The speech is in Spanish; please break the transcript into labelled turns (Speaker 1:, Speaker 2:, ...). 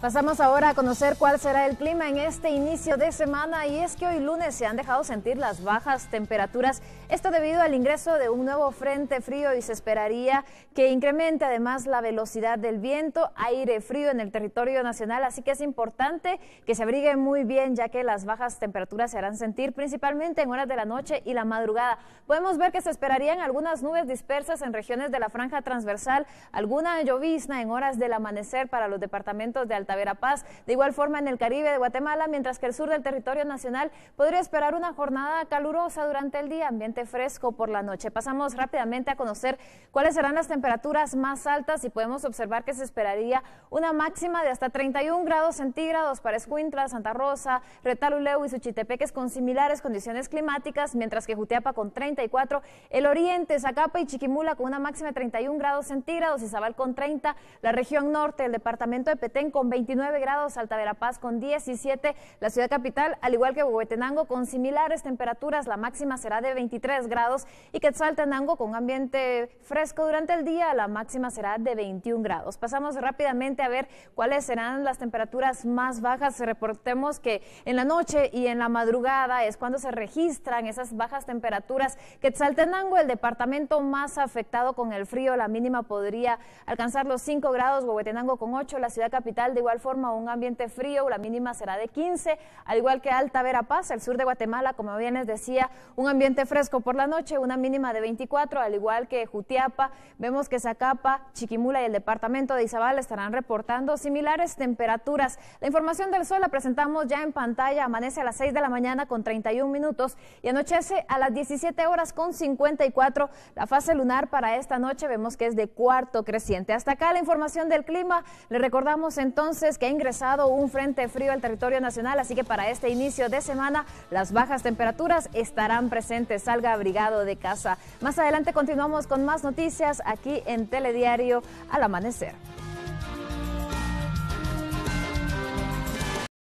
Speaker 1: Pasamos ahora a conocer cuál será el clima en este inicio de semana y es que hoy lunes se han dejado sentir las bajas temperaturas, esto debido al ingreso de un nuevo frente frío y se esperaría que incremente además la velocidad del viento, aire frío en el territorio nacional, así que es importante que se abrigue muy bien ya que las bajas temperaturas se harán sentir principalmente en horas de la noche y la madrugada. Podemos ver que se esperarían algunas nubes dispersas en regiones de la franja transversal, alguna llovizna en horas del amanecer para los departamentos de Alta Vera Paz. De igual forma, en el Caribe de Guatemala, mientras que el sur del territorio nacional podría esperar una jornada calurosa durante el día, ambiente fresco por la noche. Pasamos rápidamente a conocer cuáles serán las temperaturas más altas y podemos observar que se esperaría una máxima de hasta 31 grados centígrados para Escuintla, Santa Rosa, Retaluleu y Suchitepeques con similares condiciones climáticas, mientras que Jutiapa con 34, el oriente, Zacapa y Chiquimula con una máxima de 31 grados centígrados, y Zabal con 30, la región norte, el departamento de Petén con 20 29 grados, Alta Verapaz con 17, la ciudad capital, al igual que Huehuetenango, con similares temperaturas, la máxima será de 23 grados y Quetzaltenango con ambiente fresco durante el día, la máxima será de 21 grados. Pasamos rápidamente a ver cuáles serán las temperaturas más bajas. Reportemos que en la noche y en la madrugada es cuando se registran esas bajas temperaturas. Quetzaltenango, el departamento más afectado con el frío, la mínima podría alcanzar los 5 grados, Huehuetenango con 8, la ciudad capital de igual forma un ambiente frío, la mínima será de 15, al igual que Alta Verapaz, el sur de Guatemala, como bien les decía, un ambiente fresco por la noche, una mínima de 24, al igual que Jutiapa, vemos que Zacapa, Chiquimula y el departamento de Izabal estarán reportando similares temperaturas. La información del sol la presentamos ya en pantalla, amanece a las 6 de la mañana con 31 minutos y anochece a las 17 horas con 54. La fase lunar para esta noche vemos que es de cuarto creciente. Hasta acá la información del clima. Le recordamos entonces que ha ingresado un frente frío al territorio nacional, así que para este inicio de semana las bajas temperaturas estarán presentes, salga abrigado de casa. Más adelante continuamos con más noticias aquí en Telediario al amanecer.